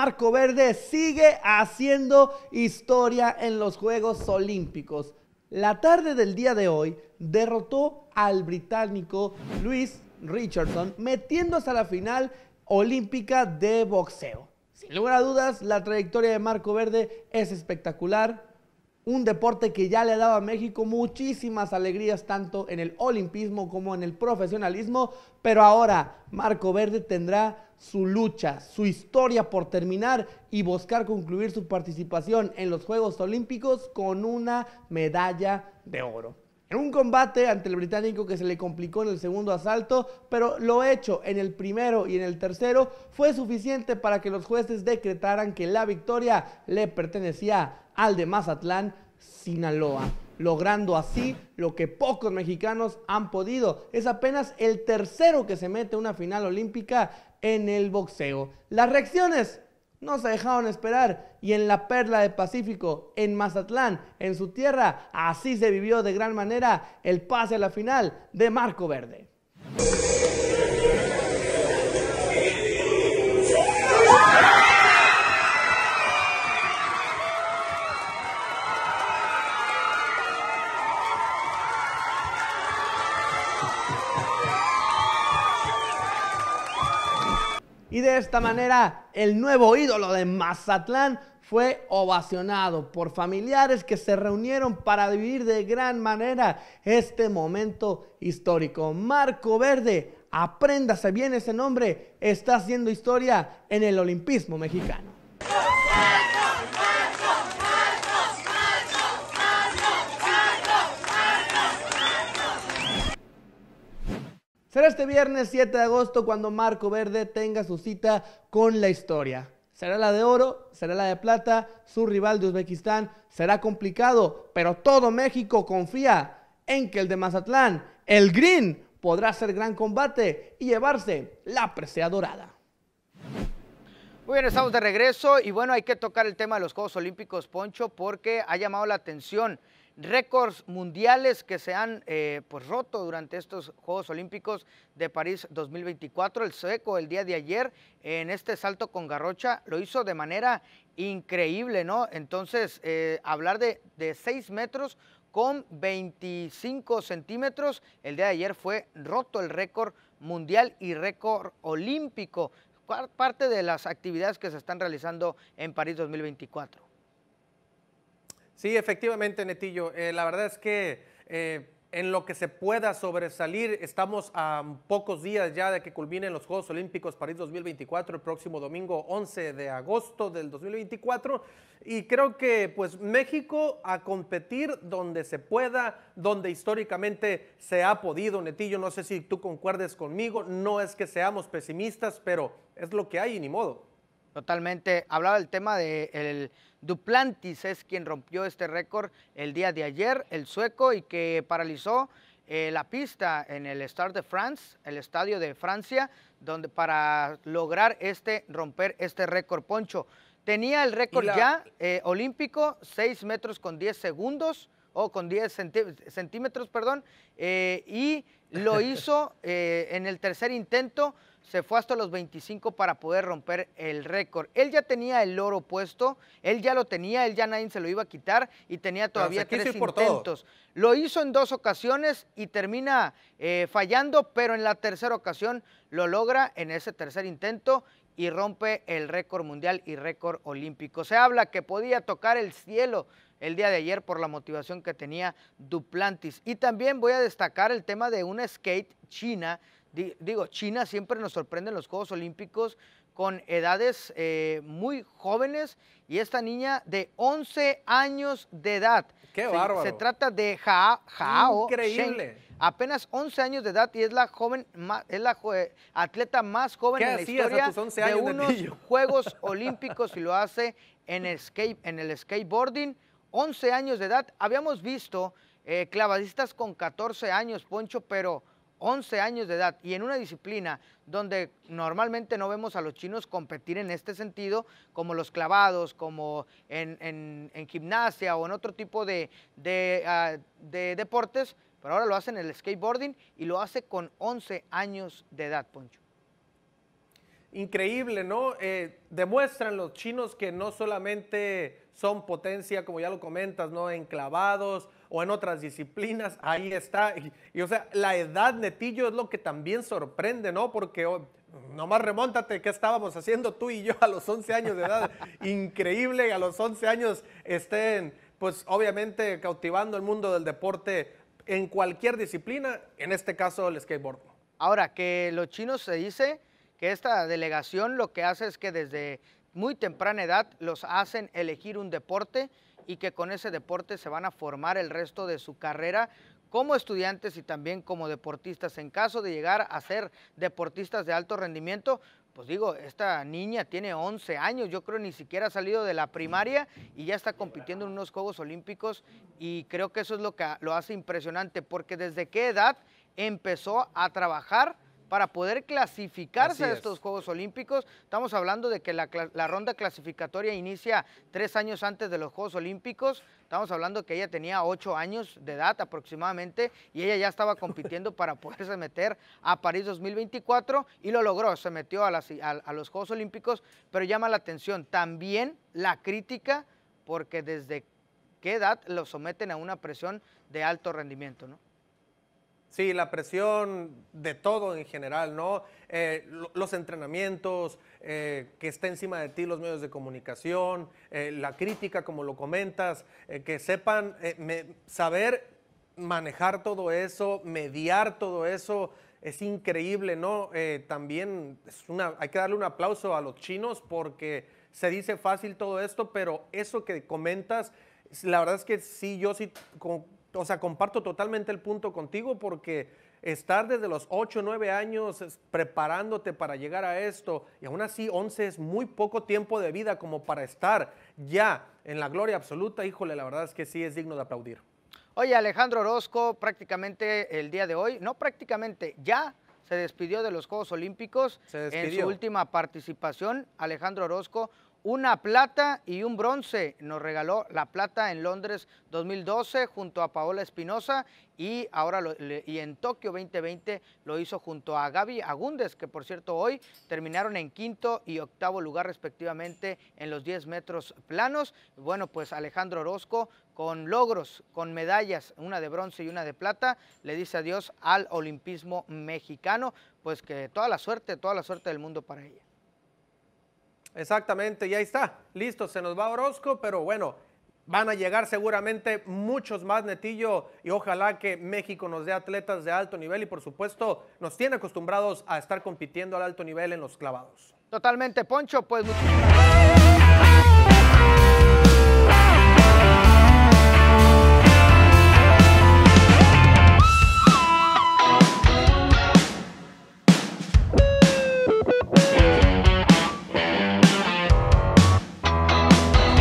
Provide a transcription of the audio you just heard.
Marco Verde sigue haciendo historia en los Juegos Olímpicos. La tarde del día de hoy derrotó al británico Luis Richardson metiéndose a la final olímpica de boxeo. Sin lugar a dudas, la trayectoria de Marco Verde es espectacular. Un deporte que ya le ha dado a México muchísimas alegrías tanto en el olimpismo como en el profesionalismo, pero ahora Marco Verde tendrá su lucha, su historia por terminar y buscar concluir su participación en los Juegos Olímpicos con una medalla de oro. En un combate ante el británico que se le complicó en el segundo asalto, pero lo hecho en el primero y en el tercero fue suficiente para que los jueces decretaran que la victoria le pertenecía al de Mazatlán, Sinaloa logrando así lo que pocos mexicanos han podido. Es apenas el tercero que se mete a una final olímpica en el boxeo. Las reacciones no se dejaron esperar y en la Perla del Pacífico, en Mazatlán, en su tierra, así se vivió de gran manera el pase a la final de Marco Verde. y de esta manera el nuevo ídolo de Mazatlán fue ovacionado por familiares que se reunieron para vivir de gran manera este momento histórico. Marco Verde, apréndase bien ese nombre, está haciendo historia en el olimpismo mexicano. Será este viernes 7 de agosto cuando Marco Verde tenga su cita con la historia. Será la de oro, será la de plata, su rival de Uzbekistán será complicado, pero todo México confía en que el de Mazatlán, el Green, podrá hacer gran combate y llevarse la presea dorada. Muy bien, estamos de regreso y bueno, hay que tocar el tema de los Juegos Olímpicos, Poncho, porque ha llamado la atención récords mundiales que se han eh, pues roto durante estos Juegos Olímpicos de París 2024. El Seco el día de ayer en este salto con garrocha lo hizo de manera increíble, ¿no? Entonces, eh, hablar de, de 6 metros con 25 centímetros, el día de ayer fue roto el récord mundial y récord olímpico parte de las actividades que se están realizando en París 2024. Sí, efectivamente, Netillo. Eh, la verdad es que eh, en lo que se pueda sobresalir. Estamos a pocos días ya de que culminen los Juegos Olímpicos París 2024, el próximo domingo 11 de agosto del 2024. Y creo que pues México a competir donde se pueda, donde históricamente se ha podido. Netillo, no sé si tú concuerdes conmigo, no es que seamos pesimistas, pero es lo que hay y ni modo. Totalmente. Hablaba del tema de el Duplantis, es quien rompió este récord el día de ayer, el sueco, y que paralizó eh, la pista en el Stade de France, el estadio de Francia, donde para lograr este, romper este récord, Poncho. Tenía el récord ya eh, olímpico, 6 metros con 10 segundos, o con 10 centímetros, perdón, eh, y lo hizo en el tercer intento se fue hasta los 25 para poder romper el récord. Él ya tenía el oro puesto, él ya lo tenía, él ya nadie se lo iba a quitar y tenía todavía tres intentos. Lo hizo en dos ocasiones y termina eh, fallando, pero en la tercera ocasión lo logra en ese tercer intento y rompe el récord mundial y récord olímpico. Se habla que podía tocar el cielo el día de ayer por la motivación que tenía Duplantis. Y también voy a destacar el tema de una skate china digo, China siempre nos sorprende en los Juegos Olímpicos con edades eh, muy jóvenes y esta niña de 11 años de edad. ¡Qué bárbaro! Se, trata de ja, Jao Increíble. apenas 11 años de edad y es la joven es la atleta más joven en la historia de unos Juegos Olímpicos y lo hace en el, en el skateboarding. 11 años de edad. Habíamos visto eh, clavadistas con 14 años, Poncho, pero 11 años de edad y en una disciplina donde normalmente no vemos a los chinos competir en este sentido, como los clavados, como en, gimnasia o en otro tipo ah, de, deportes, pero ahora lo hacen en el skateboarding y lo hace con 11 años de edad, Poncho. Increíble, ¿no? Eh, demuestran los chinos que no solamente son potencia, como ya lo comentas, ¿no? En clavados, o en otras disciplinas, ahí está. Y, o sea, la edad, Netillo, es lo que también sorprende, ¿no? Porque oh, nomás remóntate, ¿qué estábamos haciendo tú y yo a los 11 años de edad? Increíble, a los 11 años estén, pues obviamente, cautivando el mundo del deporte en cualquier disciplina, en este caso el skateboard. Ahora, que los chinos se dice que esta delegación lo que hace es que desde muy temprana edad los hacen elegir un deporte y que con ese deporte se van a formar el resto de su carrera como estudiantes y también como deportistas. En caso de llegar a ser deportistas de alto rendimiento, pues digo, esta niña tiene 11 años, yo creo ni siquiera ha salido de la primaria y ya está compitiendo en unos Juegos Olímpicos y creo que eso es lo que lo hace impresionante, porque desde qué edad empezó a trabajar para poder clasificarse a estos Juegos Olímpicos. Estamos hablando de que la, ronda clasificatoria inicia tres años antes de los Juegos Olímpicos. Estamos hablando que ella tenía ocho años de edad aproximadamente y ella ya estaba compitiendo para poderse meter a París 2024 y lo logró. Se metió a, a, a los Juegos Olímpicos, pero llama la atención también la crítica porque desde qué edad lo someten a una presión de alto rendimiento, ¿no? Sí, la presión de todo en general, ¿no? Eh, los entrenamientos, eh, que está encima de ti los medios de comunicación, eh, la crítica, como lo comentas, que sepan saber manejar todo eso, mediar todo eso, es increíble, ¿no? también hay que darle un aplauso a los chinos porque se dice fácil todo esto, pero eso que comentas, la verdad es que sí, yo sí o sea, comparto totalmente el punto contigo porque estar desde los 8, 9 años preparándote para llegar a esto y aún así 11 es muy poco tiempo de vida como para estar ya en la gloria absoluta, híjole, la verdad es que sí es digno de aplaudir. Oye, Alejandro Orozco prácticamente el día de hoy, no prácticamente, ya se despidió de los Juegos Olímpicos en su última participación. Alejandro Orozco, una plata y un bronce. Nos regaló la plata en Londres 2012 junto a Paola Espinosa y ahora y en Tokio 2020 lo hizo junto a Gaby Agúndez, que por cierto hoy terminaron en quinto y octavo lugar respectivamente en los 10 metros planos. Bueno, pues Alejandro Orozco con logros, con medallas, una de bronce y una de plata, le dice adiós al olimpismo mexicano, pues que toda la suerte, toda la suerte del mundo para ella. Exactamente, ya está. Listo, se nos va Orozco, pero bueno, van a llegar seguramente muchos más, Netillo, y ojalá que México nos dé atletas de alto nivel y por supuesto nos tiene acostumbrados a estar compitiendo al alto nivel en los clavados. Totalmente, Poncho, pues muchísimas gracias.